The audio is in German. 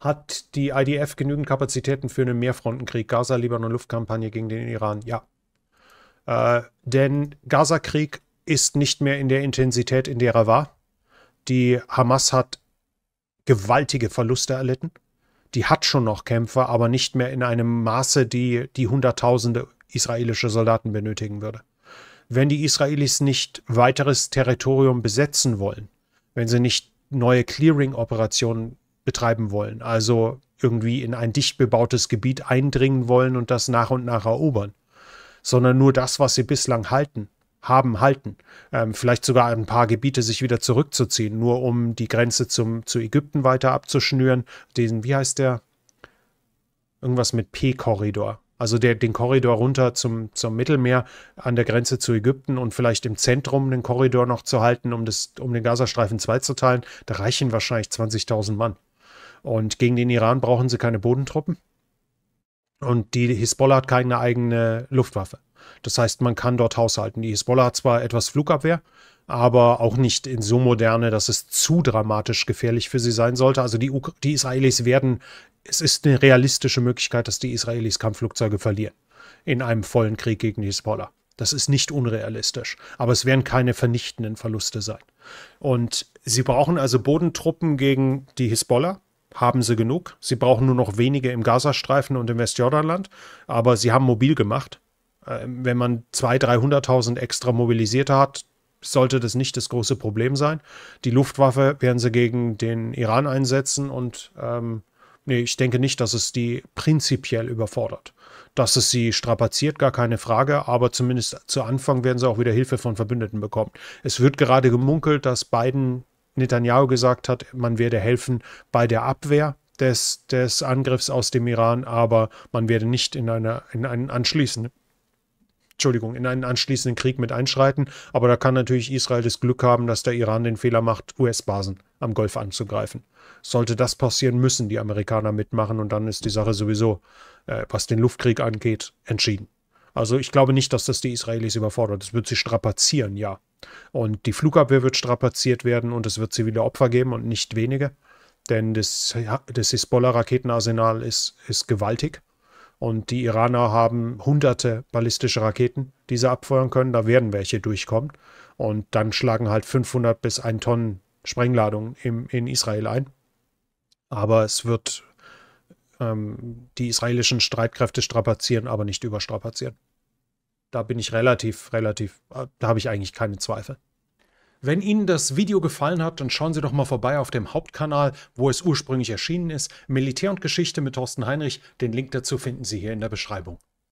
Hat die IDF genügend Kapazitäten für einen Mehrfrontenkrieg? Gaza, Libanon, Luftkampagne gegen den Iran? Ja. Äh, denn Gaza-Krieg ist nicht mehr in der Intensität, in der er war. Die Hamas hat gewaltige Verluste erlitten. Die hat schon noch Kämpfer, aber nicht mehr in einem Maße, die die Hunderttausende israelische Soldaten benötigen würde. Wenn die Israelis nicht weiteres Territorium besetzen wollen, wenn sie nicht neue Clearing-Operationen betreiben wollen. Also irgendwie in ein dicht bebautes Gebiet eindringen wollen und das nach und nach erobern. Sondern nur das, was sie bislang halten, haben, halten. Ähm, vielleicht sogar ein paar Gebiete sich wieder zurückzuziehen, nur um die Grenze zum, zu Ägypten weiter abzuschnüren. Diesen, wie heißt der? Irgendwas mit P-Korridor. Also der, den Korridor runter zum, zum Mittelmeer an der Grenze zu Ägypten und vielleicht im Zentrum den Korridor noch zu halten, um, das, um den Gazastreifen teilen, Da reichen wahrscheinlich 20.000 Mann. Und gegen den Iran brauchen sie keine Bodentruppen. Und die Hisbollah hat keine eigene Luftwaffe. Das heißt, man kann dort haushalten. Die Hisbollah hat zwar etwas Flugabwehr, aber auch nicht in so moderne, dass es zu dramatisch gefährlich für sie sein sollte. Also die, die Israelis werden, es ist eine realistische Möglichkeit, dass die Israelis Kampfflugzeuge verlieren in einem vollen Krieg gegen die Hisbollah. Das ist nicht unrealistisch, aber es werden keine vernichtenden Verluste sein. Und sie brauchen also Bodentruppen gegen die Hisbollah haben sie genug. Sie brauchen nur noch wenige im Gazastreifen und im Westjordanland, aber sie haben mobil gemacht. Ähm, wenn man 200.000, 300.000 extra Mobilisierte hat, sollte das nicht das große Problem sein. Die Luftwaffe werden sie gegen den Iran einsetzen und ähm, nee, ich denke nicht, dass es die prinzipiell überfordert. Dass es sie strapaziert, gar keine Frage, aber zumindest zu Anfang werden sie auch wieder Hilfe von Verbündeten bekommen. Es wird gerade gemunkelt, dass Biden Netanyahu gesagt hat, man werde helfen bei der Abwehr des, des Angriffs aus dem Iran, aber man werde nicht in, einer, in einen anschließenden Entschuldigung, in einen anschließenden Krieg mit einschreiten. Aber da kann natürlich Israel das Glück haben, dass der Iran den Fehler macht, US-Basen am Golf anzugreifen. Sollte das passieren, müssen die Amerikaner mitmachen und dann ist die Sache sowieso, äh, was den Luftkrieg angeht, entschieden. Also ich glaube nicht, dass das die Israelis überfordert. Es wird sie strapazieren, ja. Und die Flugabwehr wird strapaziert werden und es wird zivile Opfer geben und nicht wenige. Denn das, das Hisbollah-Raketenarsenal ist, ist gewaltig. Und die Iraner haben hunderte ballistische Raketen, die sie abfeuern können. Da werden welche durchkommen. Und dann schlagen halt 500 bis 1 Tonnen Sprengladung im, in Israel ein. Aber es wird ähm, die israelischen Streitkräfte strapazieren, aber nicht überstrapazieren. Da bin ich relativ, relativ, äh, da habe ich eigentlich keine Zweifel. Wenn Ihnen das Video gefallen hat, dann schauen Sie doch mal vorbei auf dem Hauptkanal, wo es ursprünglich erschienen ist, Militär und Geschichte mit Thorsten Heinrich. Den Link dazu finden Sie hier in der Beschreibung.